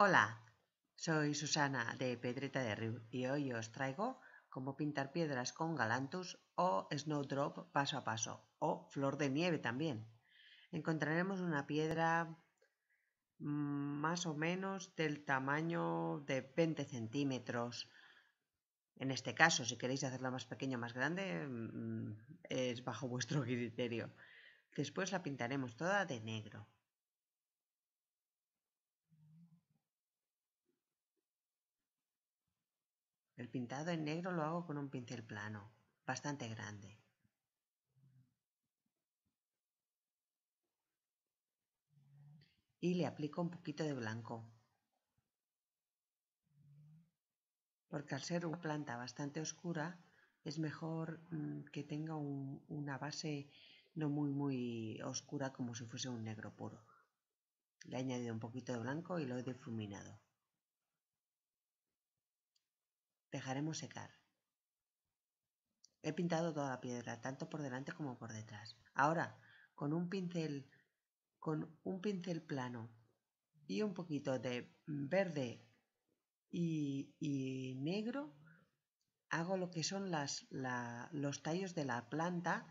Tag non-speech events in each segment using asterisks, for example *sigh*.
Hola, soy Susana de Pedreta de Riu y hoy os traigo cómo pintar piedras con Galantus o Snowdrop paso a paso o Flor de Nieve también. Encontraremos una piedra mm, más o menos del tamaño de 20 centímetros. En este caso, si queréis hacerla más pequeña o más grande, mm, es bajo vuestro *laughs* criterio. Después la pintaremos toda de negro. El pintado en negro lo hago con un pincel plano, bastante grande. Y le aplico un poquito de blanco. Porque al ser una planta bastante oscura, es mejor mm, que tenga una base no muy muy oscura como si fuese un negro puro. Le he añadido un poquito de blanco y lo he difuminado. Dejaremos secar. He pintado toda la piedra, tanto por delante como por detrás. Ahora, con un pincel, con un pincel plano y un poquito de verde y, negro, hago lo que son los tallos de la planta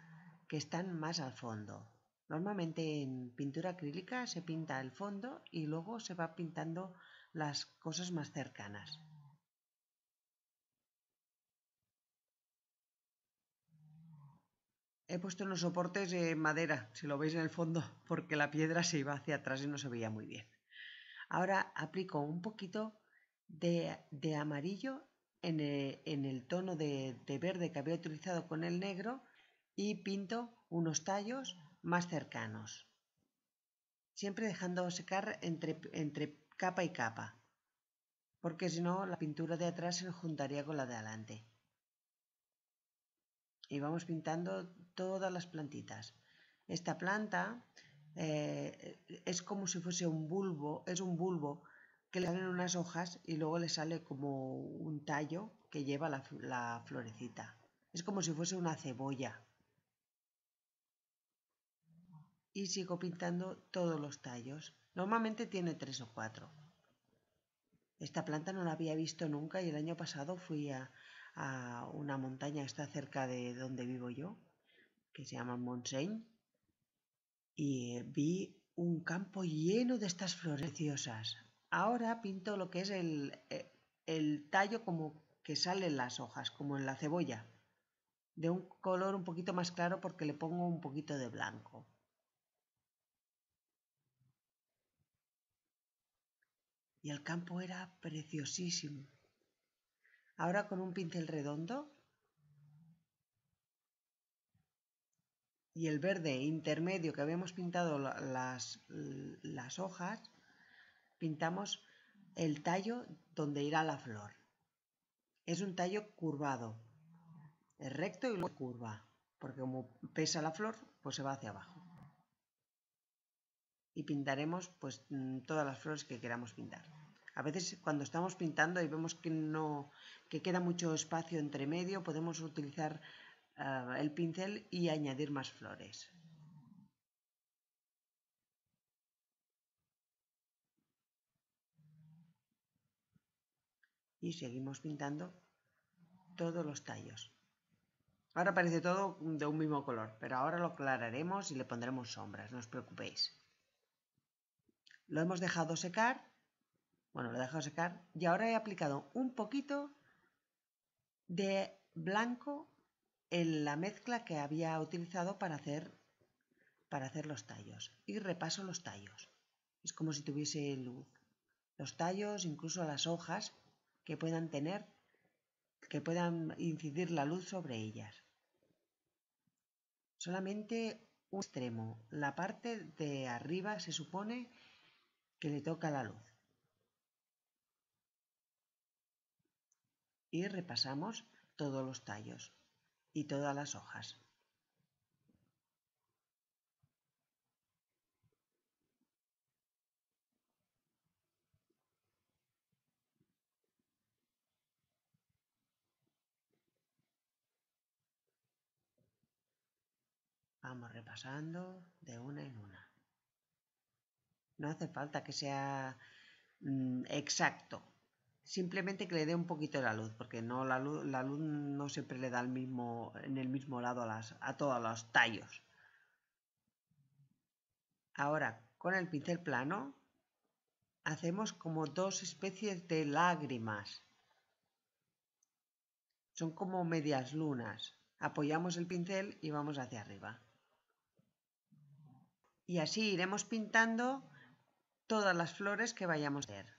que están más al fondo. Normalmente en pintura acrílica se pinta el fondo y luego se va pintando las cosas más cercanas. He puesto unos soportes de madera, si lo veis en el fondo, porque la piedra se iba hacia atrás y no se veía muy bien. Ahora aplico un poquito de, amarillo e, en el, tono de, verde que había utilizado con el negro y pinto unos tallos más cercanos. Siempre dejando secar entre, entre capa y capa, porque si no la pintura de atrás se juntaría con la de adelante y vamos pintando todas las plantitas. Esta planta eh, es como si fuese un bulbo, es un bulbo que le salen unas hojas y luego le sale como un tallo que lleva la florecita. Es como si fuese una cebolla. Y sigo pintando todos los tallos. Normalmente tiene tres o cuatro. Esta planta no la había visto nunca y el año pasado fui a, a una montaña que está cerca de donde vivo yo, que se llama Montseny, y vi un campo lleno de estas flores preciosas. Ahora pinto lo que es el, eh, el tallo como que salen las hojas, como en la cebolla, de un color un poquito más claro porque le pongo un poquito de blanco. Y el campo era preciosísimo. Ahora con un pincel redondo y el verde intermedio que habíamos pintado las, las hojas, pintamos el tallo donde irá la flor. Es un tallo curvado, es recto y luego curva, porque como pesa la flor, pues se va hacia abajo. Y pintaremos pues mm, todas las flores que queramos pintar. A veces cuando estamos pintando y vemos que no queda mucho espacio entre medio, podemos utilizar ah, el pincel y añadir más flores. Y seguimos pintando todos los tallos. Ahora parece todo de un mismo color, pero ahora lo aclararemos y le pondremos sombras, no os preocupéis. Lo hemos dejado secar bueno, lo he dejado secar y ahora he aplicado un poquito de blanco en la mezcla que había utilizado para hacer, para hacer los tallos. Y repaso los tallos. Es como si tuviese luz. Los tallos, incluso las hojas que puedan tener, que puedan incidir la luz sobre ellas. Solamente un extremo, la parte de arriba se supone que le toca la luz. y repasamos todos los tallos y todas las hojas. Vamos repasando de una en una. No hace falta que sea mm, exacto, simplemente que le dé un poquito de la luz, porque no la luz, la luz no siempre le da el mismo, en el mismo lado a, a todos los tallos. Ahora, con el pincel plano, hacemos como dos especies de lágrimas. Son como medias lunas. Apoyamos el pincel y vamos hacia arriba. Y así iremos pintando todas las flores que vayamos a ver.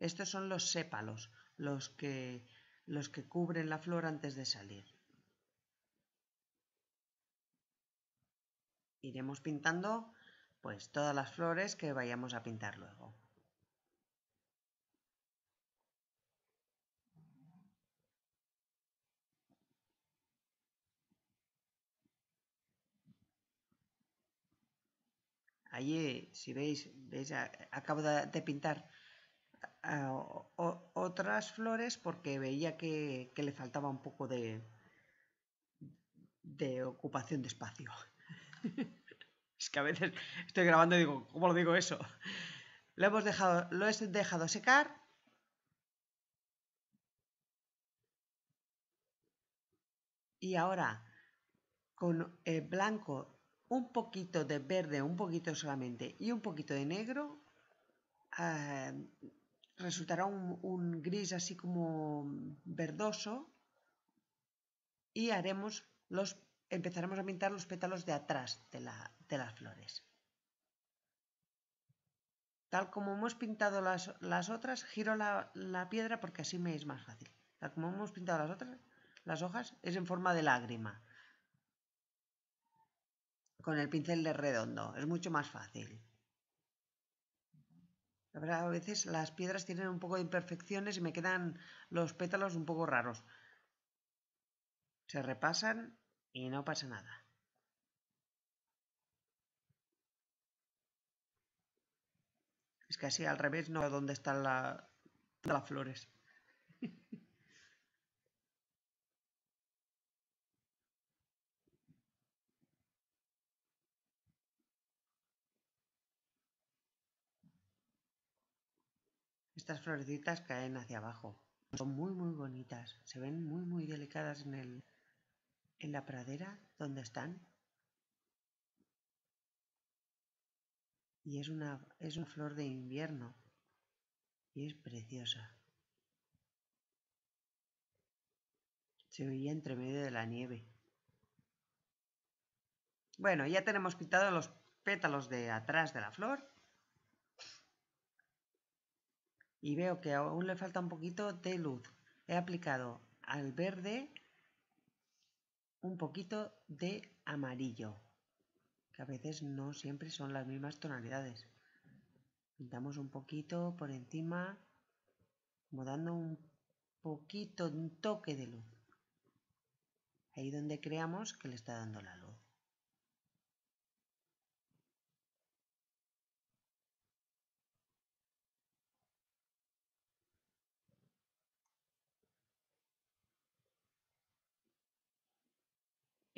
Estos son los sépalos, los que, cubren la flor antes de salir. Iremos pintando pues todas las flores que vayamos a pintar luego. Allí, si veis, veis acabo de pintar otras flores porque veía que, le faltaba un poco de, de ocupación de espacio. *laughs* es que a veces estoy grabando y digo, ¿cómo lo digo eso? Lo, hemos dejado, lo he dejado secar. Y ahora, con el blanco, un poquito de verde, un poquito solamente y un poquito de negro, eh, resultará un, gris así como verdoso y haremos los, empezaremos a pintar los pétalos de atrás de, la, de las flores. Tal como hemos pintado las, las otras, giro la, la, piedra porque así me es más fácil. Tal como hemos pintado las otras, las hojas, es en forma de lágrima. Con el pincel de redondo, es mucho más fácil a veces las piedras tienen un poco de imperfecciones y me quedan los pétalos un poco raros. Se repasan y no pasa nada. Es que así al revés no veo dónde están las flores. *laughs* estas florecitas caen hacia abajo. Son muy muy bonitas, se ven muy muy delicadas en, el, en la pradera donde están. Y es una, es una flor de invierno y es preciosa. Se veía entre medio de la nieve. Bueno, ya tenemos pintados los pétalos de atrás de la flor y veo que aún le falta un poquito de luz. He aplicado al verde un poquito de amarillo, que a veces no siempre son las mismas tonalidades. Pintamos un poquito por encima, como dando un poquito, un toque de luz. Ahí donde creamos que le está dando la luz.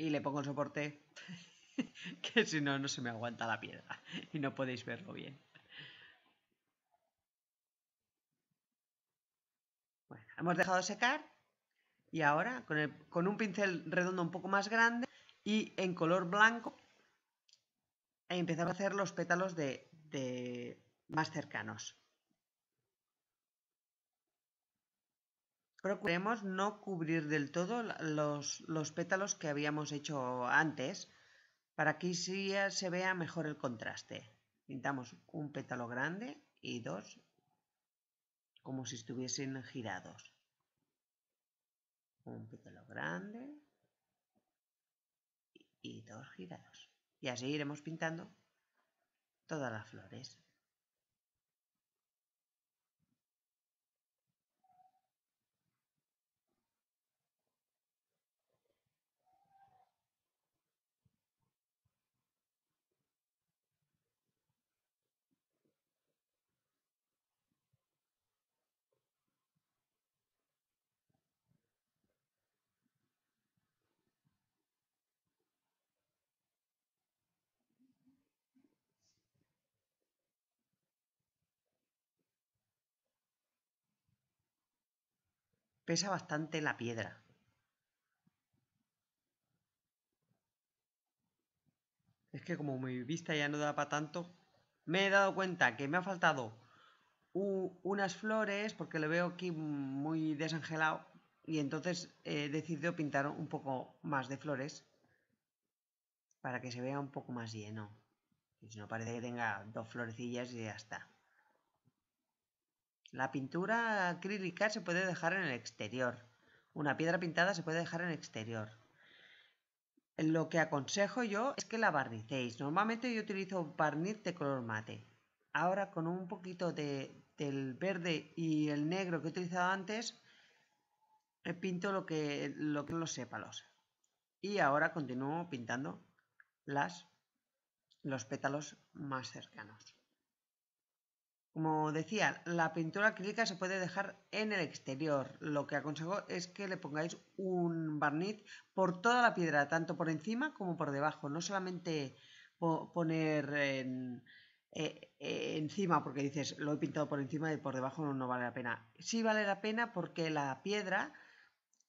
y le pongo el soporte *laughs* que si no, no se me aguanta la piedra y no podéis verlo bien. Bueno, hemos dejado secar y ahora con, un pincel redondo un poco más grande y en color blanco empezado a hacer los pétalos de más cercanos. Procuremos no cubrir del todo los, pétalos que habíamos hecho antes para que eh, se vea mejor el contraste. Pintamos un pétalo grande y dos como si estuviesen girados. Un pétalo grande y dos girados. Y así iremos pintando todas las flores. Pesa bastante la piedra. Es que como mi vista ya no da para tanto, me he dado cuenta que me ha faltado unas flores porque lo veo aquí muy desangelado y entonces he decidido pintar un poco más de flores para que se vea un poco más lleno. Y si no parece que tenga dos florecillas y ya está. La pintura acrílica se puede dejar en el exterior. Una piedra pintada se puede dejar en el exterior. Lo que aconsejo yo es que la barnicéis. Normalmente yo utilizo barniz de color mate. Ahora con un poquito de, del verde y el negro que he utilizado antes, eh, pinto lo que, lo los sépalos. Y ahora continúo pintando las, los pétalos más cercanos. Como decía, la pintura acrílica se puede dejar en el exterior. Lo que aconsejo es que le pongáis un barniz por toda la piedra, tanto por encima como por debajo. No solamente poner eh, eh, encima, porque dices, lo he pintado por encima y por debajo no, vale la pena. Sí vale la pena porque la piedra,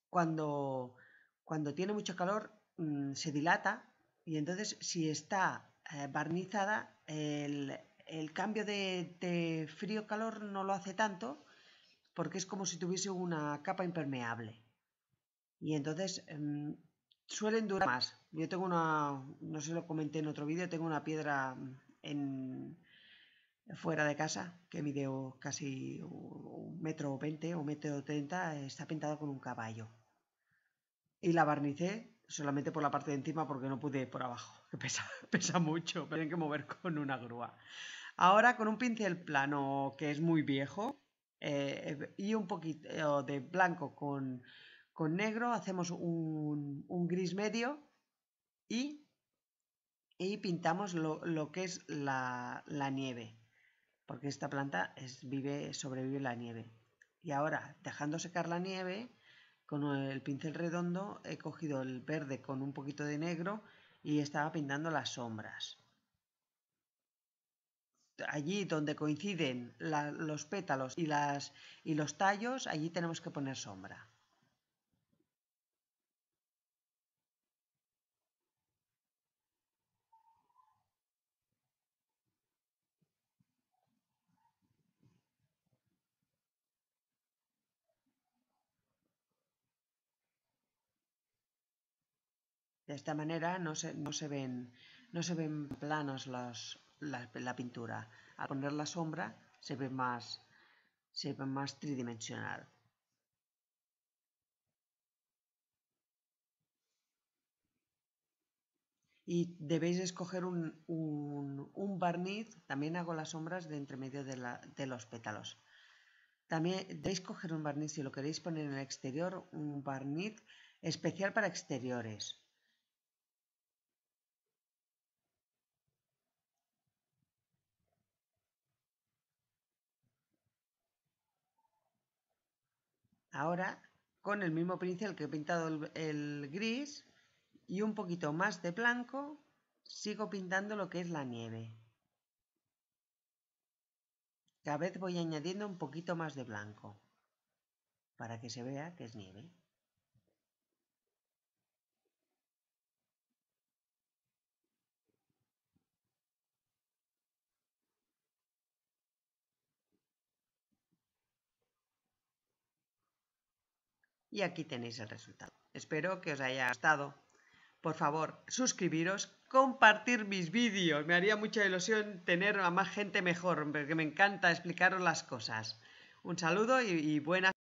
cuando, cuando tiene mucho calor, mm, se dilata y entonces si está eh, barnizada, el el cambio de, frío-calor no lo hace tanto porque es como si tuviese una capa impermeable. Y entonces em, suelen durar más. Yo tengo una, no se lo comenté en otro vídeo, tengo una piedra en, fuera de casa que mide casi un metro veinte o metro treinta, está pintada con un caballo. Y la barnicé solamente por la parte de encima porque no pude por abajo, que pesa, *laughs* pesa mucho, me tienen que mover con una grúa. Ahora con un pincel plano que es muy viejo eh, y un poquito de blanco con, con negro hacemos un, un, gris medio y, y pintamos lo, lo, que es la, la nieve, porque esta planta es, vive, sobrevive la nieve. Y ahora, dejando secar la nieve, con el pincel redondo he cogido el verde con un poquito de negro y estaba pintando las sombras allí donde coinciden los pétalos y, las, y los tallos, allí tenemos que poner sombra. De esta manera no se, no se ven, no se ven planos los, la, pintura. Al poner la sombra se ve más, se ve más tridimensional. Y debéis escoger un, barniz, también hago las sombras de entre medio de, la, de los pétalos. También debéis escoger un barniz, si lo queréis poner en el exterior, un barniz especial para exteriores. Ahora, con el mismo pincel que he pintado el, gris y un poquito más de blanco, sigo pintando lo que es la nieve. Cada vez voy añadiendo un poquito más de blanco para que se vea que es nieve. Y aquí tenéis el resultado. Espero que os haya gustado. Por favor, suscribiros, compartir mis vídeos. Me haría mucha ilusión tener a más gente mejor, porque me encanta explicaros las cosas. Un saludo y, y buenas.